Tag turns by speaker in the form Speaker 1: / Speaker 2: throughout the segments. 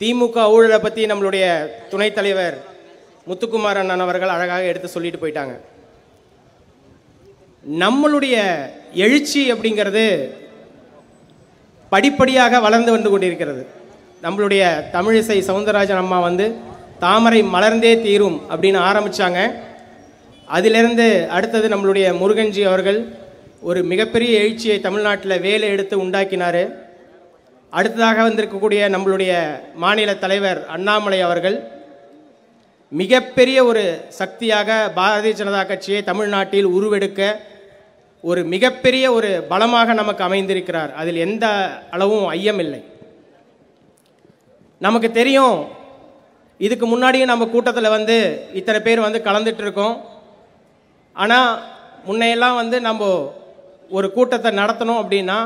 Speaker 1: திமுக ஊழலை பற்றி நம்மளுடைய துணைத் தலைவர் முத்துக்குமார் அண்ணன் அவர்கள் அழகாக எடுத்து சொல்லிட்டு போயிட்டாங்க நம்மளுடைய எழுச்சி அப்படிங்கிறது படிப்படியாக வளர்ந்து வந்து கொண்டிருக்கிறது நம்மளுடைய தமிழிசை சவுந்தரராஜன் அம்மா வந்து தாமரை மலர்ந்தே தீரும் அப்படின்னு ஆரம்பித்தாங்க அதிலிருந்து அடுத்தது நம்மளுடைய முருகன்ஜி அவர்கள் ஒரு மிகப்பெரிய எழுச்சியை தமிழ்நாட்டில் வேலை எடுத்து உண்டாக்கினார் அடுத்ததாக வந்திருக்கக்கூடிய நம்மளுடைய மாநில தலைவர் அண்ணாமலை அவர்கள் மிகப்பெரிய ஒரு சக்தியாக பாரதிய ஜனதா கட்சியை தமிழ்நாட்டில் உருவெடுக்க ஒரு மிகப்பெரிய ஒரு பலமாக நமக்கு அமைந்திருக்கிறார் அதில் எந்த அளவும் ஐயமில்லை நமக்கு தெரியும் இதுக்கு முன்னாடியும் நம்ம கூட்டத்தில் வந்து இத்தனை பேர் வந்து கலந்துட்டு இருக்கோம் ஆனால் முன்னையெல்லாம் வந்து நம்ம ஒரு கூட்டத்தை நடத்தணும் அப்படின்னா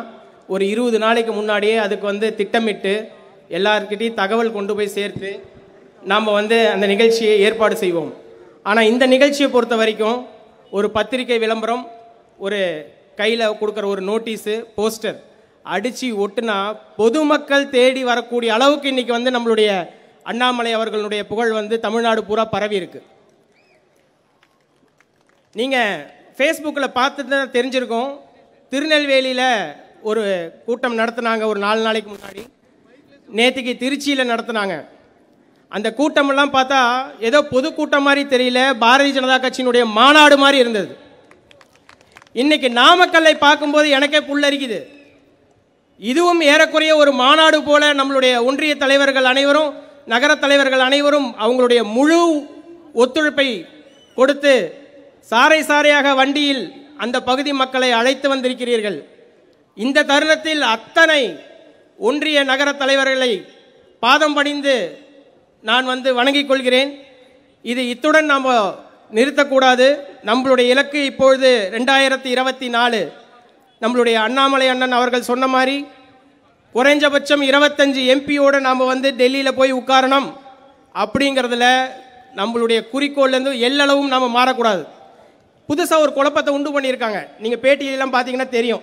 Speaker 1: ஒரு இருபது நாளைக்கு முன்னாடியே அதுக்கு வந்து திட்டமிட்டு எல்லார்கிட்டையும் தகவல் கொண்டு போய் சேர்த்து நாம் வந்து அந்த நிகழ்ச்சியை ஏற்பாடு செய்வோம் ஆனால் இந்த நிகழ்ச்சியை பொறுத்த வரைக்கும் ஒரு பத்திரிகை விளம்பரம் ஒரு கையில் கொடுக்குற ஒரு நோட்டீஸு போஸ்டர் அடித்து ஒட்டுனா பொதுமக்கள் தேடி வரக்கூடிய அளவுக்கு இன்றைக்கி வந்து நம்மளுடைய அண்ணாமலை அவர்களுடைய புகழ் வந்து தமிழ்நாடு பூரா பரவி இருக்கு நீங்கள் ஃபேஸ்புக்கில் பார்த்துட்டு தான் தெரிஞ்சிருக்கோம் திருநெல்வேலியில் ஒரு கூட்டம் நடத்தினாங்க ஒரு நாலு நாளைக்கு முன்னாடி நேற்றுக்கு திருச்சியில் நடத்தினாங்க அந்த கூட்டமெல்லாம் பார்த்தா ஏதோ பொதுக்கூட்டம் மாதிரி தெரியல பாரதிய ஜனதா கட்சியினுடைய மாநாடு மாதிரி இருந்தது இன்னைக்கு நாமக்கல்லை பார்க்கும்போது எனக்கே புல்லரிக்குது இதுவும் ஏறக்குறைய ஒரு மாநாடு போல நம்மளுடைய ஒன்றிய தலைவர்கள் அனைவரும் நகர தலைவர்கள் அனைவரும் அவங்களுடைய முழு ஒத்துழைப்பை கொடுத்து சாறை சாரையாக வண்டியில் அந்த பகுதி மக்களை அழைத்து வந்திருக்கிறீர்கள் இந்த தருணத்தில் அத்தனை ஒன்றிய நகர தலைவர்களை பாதம் பணிந்து நான் வந்து வணங்கிக் கொள்கிறேன் இது இத்துடன் நாம் நிறுத்தக்கூடாது நம்மளுடைய இலக்கு இப்பொழுது ரெண்டாயிரத்தி இருபத்தி நாலு நம்மளுடைய அண்ணாமலை அண்ணன் அவர்கள் சொன்ன மாதிரி குறைஞ்சபட்சம் இருபத்தஞ்சு எம்பியோடு நாம் வந்து டெல்லியில் போய் உட்காரணும் அப்படிங்கிறதுல நம்மளுடைய குறிக்கோள்லேருந்து எல்லளவும் நாம் மாறக்கூடாது புதுசாக ஒரு குழப்பத்தை உண்டு பண்ணியிருக்காங்க நீங்கள் பேட்டியிலலாம் பார்த்தீங்கன்னா தெரியும்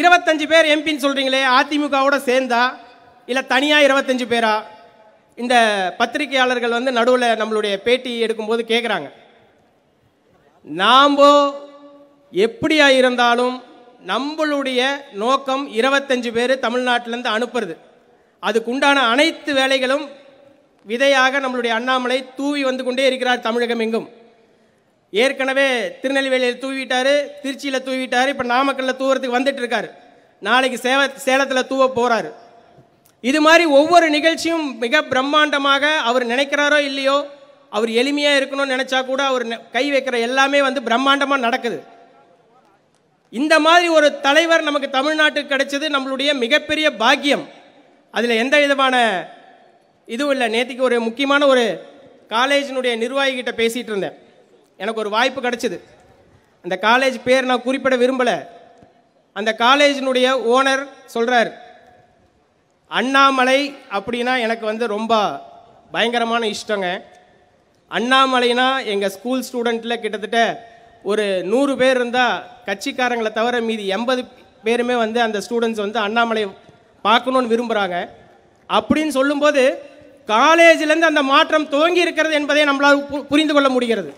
Speaker 1: இருபத்தஞ்சு பேர் எம்பின்னு சொல்கிறீங்களே அதிமுகவோட சேர்ந்தா இல்லை தனியாக இருபத்தஞ்சு பேரா இந்த பத்திரிகையாளர்கள் வந்து நடுவில் நம்மளுடைய பேட்டி எடுக்கும்போது கேட்குறாங்க நாம் எப்படியா இருந்தாலும் நம்மளுடைய நோக்கம் இருபத்தஞ்சு பேர் தமிழ்நாட்டிலேருந்து அனுப்புறது அதுக்குண்டான அனைத்து வேலைகளும் விதையாக நம்மளுடைய அண்ணாமலை தூவி வந்து கொண்டே இருக்கிறார் தமிழகம் எங்கும் ஏற்கனவே திருநெல்வேலியில் தூவிட்டார் திருச்சியில் தூவிட்டார் இப்போ நாமக்கல்லில் தூவுறதுக்கு வந்துட்டு இருக்கார் நாளைக்கு சேவ சேலத்தில் தூவ போகிறார் இது மாதிரி ஒவ்வொரு நிகழ்ச்சியும் மிக பிரம்மாண்டமாக அவர் நினைக்கிறாரோ இல்லையோ அவர் எளிமையாக இருக்கணும்னு நினச்சா கூட அவர் கை வைக்கிற எல்லாமே வந்து பிரம்மாண்டமாக நடக்குது இந்த மாதிரி ஒரு தலைவர் நமக்கு தமிழ்நாட்டுக்கு கிடைச்சது நம்மளுடைய மிகப்பெரிய பாக்கியம் அதில் எந்த விதமான இதுவும் இல்லை நேற்றுக்கு ஒரு முக்கியமான ஒரு காலேஜினுடைய நிர்வாகிகிட்ட பேசிகிட்டு இருந்தேன் எனக்கு ஒரு வாய்ப்பு கிடச்சிது அந்த காலேஜ் பேர் நான் குறிப்பிட விரும்பலை அந்த காலேஜினுடைய ஓனர் சொல்கிறார் அண்ணாமலை அப்படின்னா எனக்கு வந்து ரொம்ப பயங்கரமான இஷ்டங்க அண்ணாமலைனா எங்கள் ஸ்கூல் ஸ்டூடெண்ட்டில் கிட்டத்தட்ட ஒரு நூறு பேர் இருந்தால் கட்சிக்காரங்களை தவிர மீதி எண்பது பேருமே வந்து அந்த ஸ்டூடெண்ட்ஸ் வந்து அண்ணாமலை பார்க்கணுன்னு விரும்புகிறாங்க அப்படின்னு சொல்லும்போது காலேஜிலேருந்து அந்த மாற்றம் துவங்கி இருக்கிறது என்பதை நம்மளால் புரிந்து கொள்ள முடிகிறது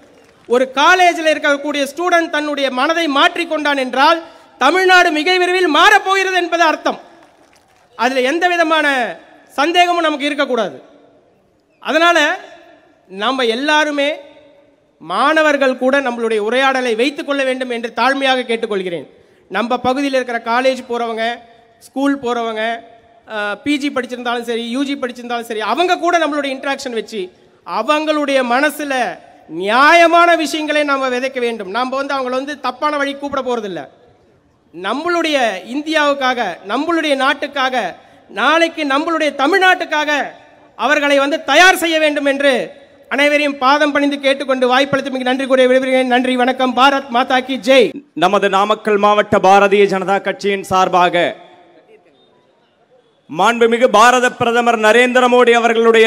Speaker 1: ஒரு காலேஜில் இருக்கக்கூடிய ஸ்டூடெண்ட் தன்னுடைய மனதை மாற்றி கொண்டான் என்றால் தமிழ்நாடு மிக விரைவில் மாறப்போகிறது என்பது அர்த்தம் அதில் எந்த விதமான சந்தேகமும் நமக்கு இருக்கக்கூடாது அதனால் நம்ம எல்லாருமே மாணவர்கள் கூட நம்மளுடைய உரையாடலை வைத்துக் கொள்ள வேண்டும் என்று தாழ்மையாக கேட்டுக்கொள்கிறேன் நம்ம பகுதியில் இருக்கிற காலேஜ் போகிறவங்க ஸ்கூல் போகிறவங்க பிஜி படிச்சிருந்தாலும் சரி யூஜி படிச்சிருந்தாலும் சரி அவங்க கூட நம்மளுடைய இன்ட்ராக்ஷன் வச்சு அவங்களுடைய மனசில் நியாயமான விஷயங்களை நாம் விதைக்க வேண்டும் நாம் வந்து அவங்கள வந்து தப்பான வழி கூப்பிட போகிறதில்ல நம்மளுடைய இந்தியாவுக்காக நம்மளுடைய நாட்டுக்காக நாளைக்கு நம்மளுடைய தமிழ்நாட்டுக்காக அவர்களை வந்து தயார் செய்ய வேண்டும் என்று அனைவரையும் பாதம் பணிந்து கேட்டுக்கொண்டு மிக
Speaker 2: நன்றி கூறிய விரும்புகிறேன் நன்றி வணக்கம் பாரத் மாதா கி ஜெய் நமது நாமக்கல் மாவட்ட பாரதிய ஜனதா கட்சியின் சார்பாக மாண்புமிகு பாரத பிரதமர் நரேந்திர மோடி அவர்களுடைய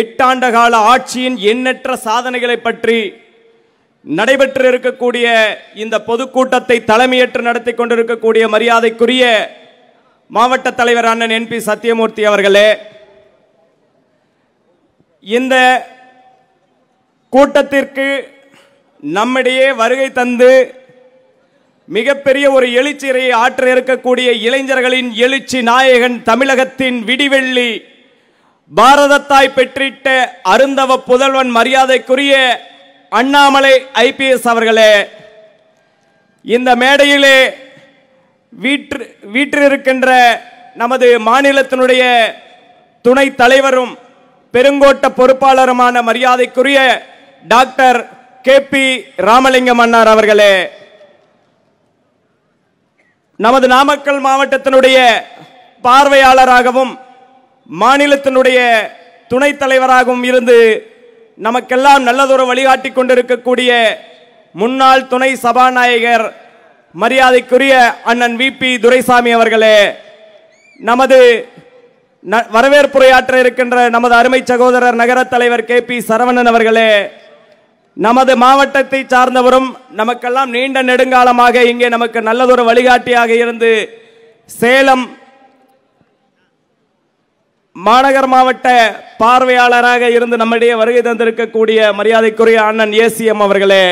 Speaker 2: எட்டாண்ட கால ஆட்சியின் எண்ணற்ற சாதனைகளை பற்றி நடைபெற்று இருக்கக்கூடிய இந்த பொதுக்கூட்டத்தை தலைமையேற்று நடத்தி கொண்டிருக்கக்கூடிய மரியாதைக்குரிய மாவட்ட தலைவர் அண்ணன் என்பி சத்தியமூர்த்தி அவர்களே இந்த கூட்டத்திற்கு நம்மிடையே வருகை தந்து மிகப்பெரிய ஒரு எழுச்சியை ஆற்ற இருக்கக்கூடிய இளைஞர்களின் எழுச்சி நாயகன் தமிழகத்தின் விடிவெள்ளி பாரதத்தாய் பெற்றிட்ட அருந்தவ புதல்வன் மரியாதைக்குரிய அண்ணாமலை ஐபிஎஸ் அவர்களே இந்த மேடையிலே வீற்று வீற்றிருக்கின்ற நமது மாநிலத்தினுடைய துணை தலைவரும் பெருங்கோட்ட பொறுப்பாளருமான மரியாதைக்குரிய டாக்டர் கே பி ராமலிங்கம் அண்ணார் அவர்களே நமது நாமக்கல் மாவட்டத்தினுடைய பார்வையாளராகவும் மாநிலத்தினுடைய துணைத் தலைவராகவும் இருந்து நமக்கெல்லாம் நல்லதொரு வழிகாட்டி கொண்டிருக்கக்கூடிய முன்னாள் துணை சபாநாயகர் மரியாதைக்குரிய அண்ணன் வி பி துரைசாமி அவர்களே நமது வரவேற்புரையாற்ற இருக்கின்ற நமது அருமை சகோதரர் நகர தலைவர் கே பி சரவணன் அவர்களே நமது மாவட்டத்தை சார்ந்தவரும் நமக்கெல்லாம் நீண்ட நெடுங்காலமாக இங்கே நமக்கு நல்லதொரு வழிகாட்டியாக இருந்து சேலம் மாநகர் மாவட்ட பார்வையாளராக இருந்து நம்மிடையே வருகை தந்திருக்கக்கூடிய மரியாதைக்குரிய அண்ணன் ஏசிஎம் அவர்களே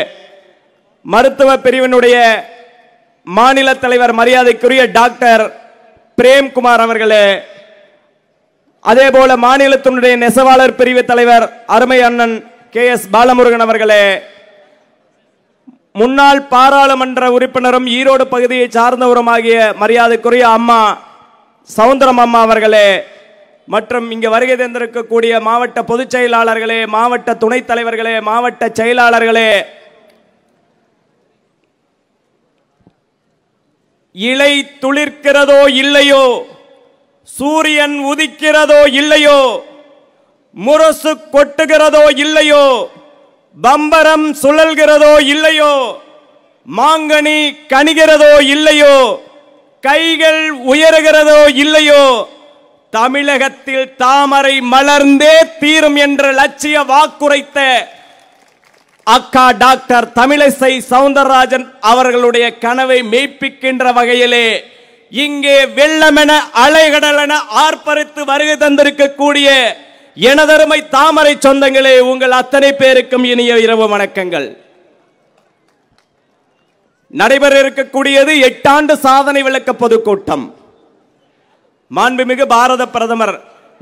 Speaker 2: மருத்துவ பிரிவினுடைய மாநில தலைவர் மரியாதைக்குரிய டாக்டர் பிரேம்குமார் அவர்களே அதே போல மாநிலத்தினுடைய நெசவாளர் பிரிவு தலைவர் அருமை அண்ணன் கே எஸ் பாலமுருகன் அவர்களே முன்னாள் பாராளுமன்ற உறுப்பினரும் ஈரோடு பகுதியை சார்ந்தவரும் ஆகிய மரியாதைக்குரிய அம்மா சவுந்தரம் அம்மா அவர்களே மற்றும் இங்கே வருகை தந்திருக்கக்கூடிய மாவட்ட பொதுச் செயலாளர்களே மாவட்ட துணைத் தலைவர்களே மாவட்ட செயலாளர்களே இலை துளிர்க்கிறதோ இல்லையோ சூரியன் உதிக்கிறதோ இல்லையோ முரசு கொட்டுகிறதோ இல்லையோ பம்பரம் சுழல்கிறதோ இல்லையோ மாங்கனி கணிகிறதோ இல்லையோ கைகள் உயருகிறதோ இல்லையோ தமிழகத்தில் தாமரை மலர்ந்தே தீரும் என்ற லட்சிய வாக்குரைத்த அக்கா டாக்டர் தமிழிசை சவுந்தரராஜன் அவர்களுடைய கனவை மெய்ப்பிக்கின்ற வகையிலே இங்கே வெள்ளமென அலைகடலென ஆர்ப்பரித்து வருகை தந்திருக்கக்கூடிய எனதருமை தாமரை சொந்தங்களே உங்கள் அத்தனை பேருக்கும் இனிய இரவு வணக்கங்கள் நடைபெற இருக்கக்கூடியது எட்டாண்டு சாதனை விளக்க பொதுக்கூட்டம் மாண்புமிகு பாரத பிரதமர்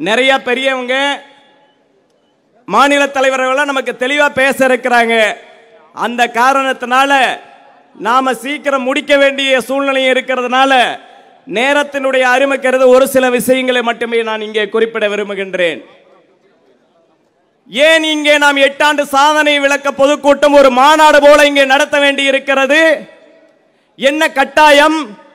Speaker 2: நிறைய பெரியவங்க மாநில தலைவர்களெல்லாம் நமக்கு தெளிவாக பேச இருக்கிறாங்க அந்த காரணத்தினால நாம் சீக்கிரம் முடிக்க வேண்டிய சூழ்நிலை இருக்கிறதுனால நேரத்தினுடைய அருமை கருது ஒரு சில விஷயங்களை மட்டுமே நான் இங்கே குறிப்பிட விரும்புகின்றேன் ஏன் இங்கே நாம் எட்டாண்டு சாதனை விளக்க பொதுக்கூட்டம் ஒரு மாநாடு போல இங்கே நடத்த வேண்டி இருக்கிறது என்ன கட்டாயம்